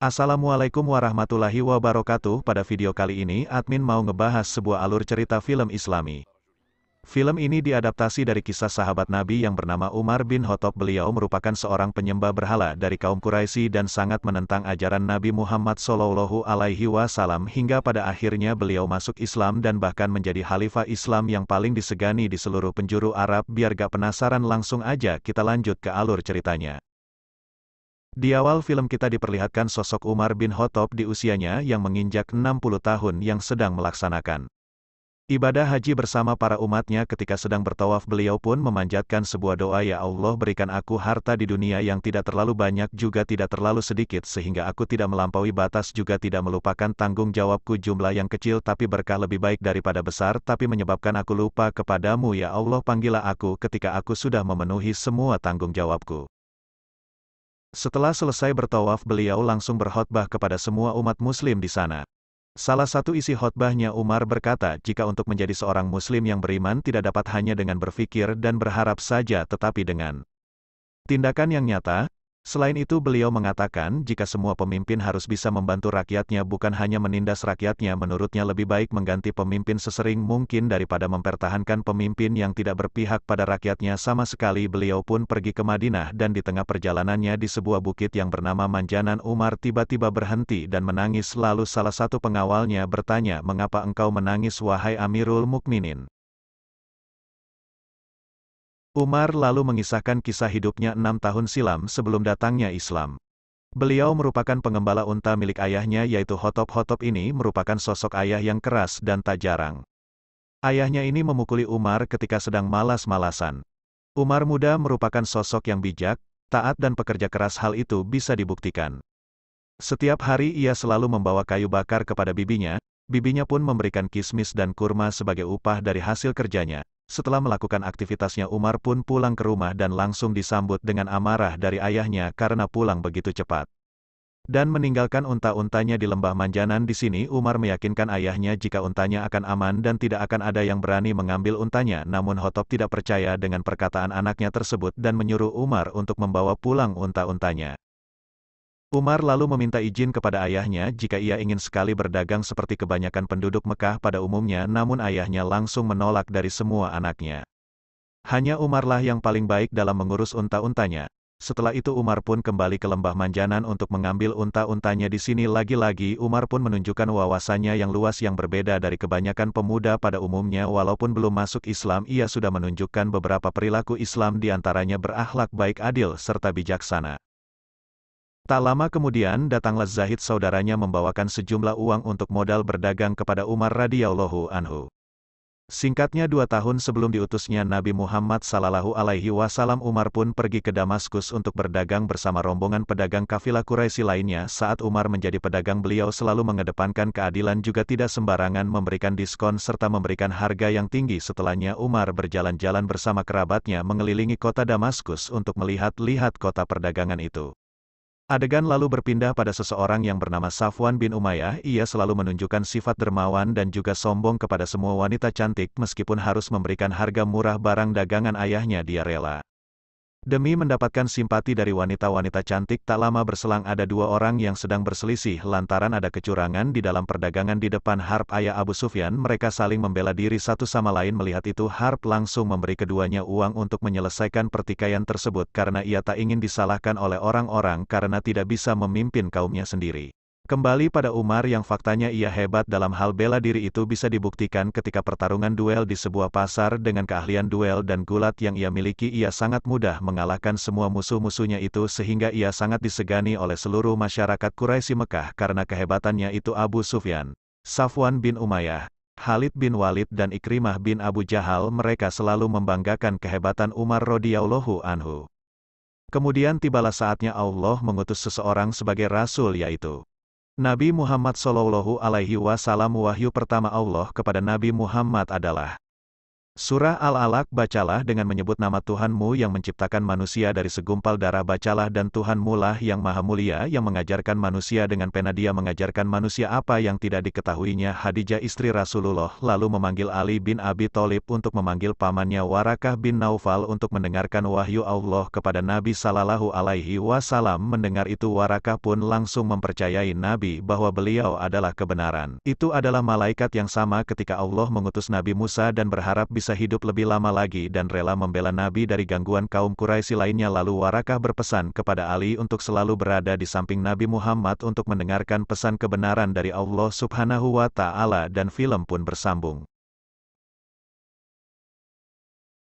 Assalamualaikum warahmatullahi wabarakatuh Pada video kali ini admin mau ngebahas sebuah alur cerita film islami. Film ini diadaptasi dari kisah sahabat Nabi yang bernama Umar bin Khattab beliau merupakan seorang penyembah berhala dari kaum Quraisy dan sangat menentang ajaran Nabi Muhammad SAW Alaihi Wasallam hingga pada akhirnya beliau masuk Islam dan bahkan menjadi khalifah Islam yang paling disegani di seluruh penjuru Arab biar gak penasaran langsung aja kita lanjut ke alur ceritanya. Di awal film kita diperlihatkan sosok Umar bin Khattab di usianya yang menginjak 60 tahun yang sedang melaksanakan ibadah haji bersama para umatnya ketika sedang bertawaf beliau pun memanjatkan sebuah doa ya Allah berikan aku harta di dunia yang tidak terlalu banyak juga tidak terlalu sedikit sehingga aku tidak melampaui batas juga tidak melupakan tanggung jawabku jumlah yang kecil tapi berkah lebih baik daripada besar tapi menyebabkan aku lupa kepadamu ya Allah panggillah aku ketika aku sudah memenuhi semua tanggung jawabku. Setelah selesai bertawaf beliau langsung berkhutbah kepada semua umat muslim di sana. Salah satu isi khutbahnya Umar berkata jika untuk menjadi seorang muslim yang beriman tidak dapat hanya dengan berpikir dan berharap saja tetapi dengan tindakan yang nyata, Selain itu beliau mengatakan jika semua pemimpin harus bisa membantu rakyatnya bukan hanya menindas rakyatnya menurutnya lebih baik mengganti pemimpin sesering mungkin daripada mempertahankan pemimpin yang tidak berpihak pada rakyatnya sama sekali beliau pun pergi ke Madinah dan di tengah perjalanannya di sebuah bukit yang bernama Manjanan Umar tiba-tiba berhenti dan menangis lalu salah satu pengawalnya bertanya mengapa engkau menangis wahai Amirul Mukminin Umar lalu mengisahkan kisah hidupnya enam tahun silam sebelum datangnya Islam. Beliau merupakan pengembala unta milik ayahnya yaitu Hotop-Hotop ini merupakan sosok ayah yang keras dan tak jarang. Ayahnya ini memukuli Umar ketika sedang malas-malasan. Umar muda merupakan sosok yang bijak, taat dan pekerja keras hal itu bisa dibuktikan. Setiap hari ia selalu membawa kayu bakar kepada bibinya, bibinya pun memberikan kismis dan kurma sebagai upah dari hasil kerjanya. Setelah melakukan aktivitasnya Umar pun pulang ke rumah dan langsung disambut dengan amarah dari ayahnya karena pulang begitu cepat. Dan meninggalkan unta-untanya di lembah Manjanan di sini Umar meyakinkan ayahnya jika untanya akan aman dan tidak akan ada yang berani mengambil untanya namun Hotop tidak percaya dengan perkataan anaknya tersebut dan menyuruh Umar untuk membawa pulang unta-untanya. Umar lalu meminta izin kepada ayahnya jika ia ingin sekali berdagang seperti kebanyakan penduduk Mekah pada umumnya namun ayahnya langsung menolak dari semua anaknya. Hanya Umarlah yang paling baik dalam mengurus unta-untanya. Setelah itu Umar pun kembali ke lembah Manjanan untuk mengambil unta-untanya di sini lagi-lagi Umar pun menunjukkan wawasannya yang luas yang berbeda dari kebanyakan pemuda pada umumnya walaupun belum masuk Islam ia sudah menunjukkan beberapa perilaku Islam diantaranya berakhlak baik adil serta bijaksana. Tak lama kemudian datanglah Zahid saudaranya membawakan sejumlah uang untuk modal berdagang kepada Umar radhiyallahu anhu. Singkatnya dua tahun sebelum diutusnya Nabi Muhammad Sallallahu Alaihi Wasallam Umar pun pergi ke Damaskus untuk berdagang bersama rombongan pedagang kafilah Quraisy lainnya. Saat Umar menjadi pedagang beliau selalu mengedepankan keadilan juga tidak sembarangan memberikan diskon serta memberikan harga yang tinggi. Setelahnya Umar berjalan-jalan bersama kerabatnya mengelilingi kota Damaskus untuk melihat-lihat kota perdagangan itu. Adegan lalu berpindah pada seseorang yang bernama Safwan bin Umayyah. Ia selalu menunjukkan sifat dermawan dan juga sombong kepada semua wanita cantik meskipun harus memberikan harga murah barang dagangan ayahnya dia rela. Demi mendapatkan simpati dari wanita-wanita cantik tak lama berselang ada dua orang yang sedang berselisih lantaran ada kecurangan di dalam perdagangan di depan Harp ayah Abu Sufyan mereka saling membela diri satu sama lain melihat itu Harp langsung memberi keduanya uang untuk menyelesaikan pertikaian tersebut karena ia tak ingin disalahkan oleh orang-orang karena tidak bisa memimpin kaumnya sendiri. Kembali pada Umar yang faktanya ia hebat dalam hal bela diri itu bisa dibuktikan ketika pertarungan duel di sebuah pasar dengan keahlian duel dan gulat yang ia miliki ia sangat mudah mengalahkan semua musuh-musuhnya itu sehingga ia sangat disegani oleh seluruh masyarakat Quraisy Mekah karena kehebatannya itu Abu Sufyan, Safwan bin Umayyah, Halid bin Walid dan Ikrimah bin Abu Jahal mereka selalu membanggakan kehebatan Umar radhiyallahu anhu. Kemudian tibalah saatnya Allah mengutus seseorang sebagai rasul yaitu Nabi Muhammad Shallallahu Alaihi Wasallam wahyu pertama Allah kepada Nabi Muhammad adalah Surah Al-Alaq bacalah dengan menyebut nama Tuhanmu yang menciptakan manusia dari segumpal darah bacalah dan Tuhanmu lah yang maha mulia yang mengajarkan manusia dengan pena dia mengajarkan manusia apa yang tidak diketahuinya Hadijah istri Rasulullah lalu memanggil Ali bin Abi Thalib untuk memanggil pamannya Warakah bin Naufal untuk mendengarkan wahyu Allah kepada Nabi Sallallahu Alaihi Wasallam mendengar itu Warakah pun langsung mempercayai Nabi bahwa beliau adalah kebenaran. Itu adalah malaikat yang sama ketika Allah mengutus Nabi Musa dan berharap bisa bisa hidup lebih lama lagi dan rela membela Nabi dari gangguan kaum Quraisy lainnya lalu Warakah berpesan kepada Ali untuk selalu berada di samping Nabi Muhammad untuk mendengarkan pesan kebenaran dari Allah subhanahu wa ta'ala dan film pun bersambung.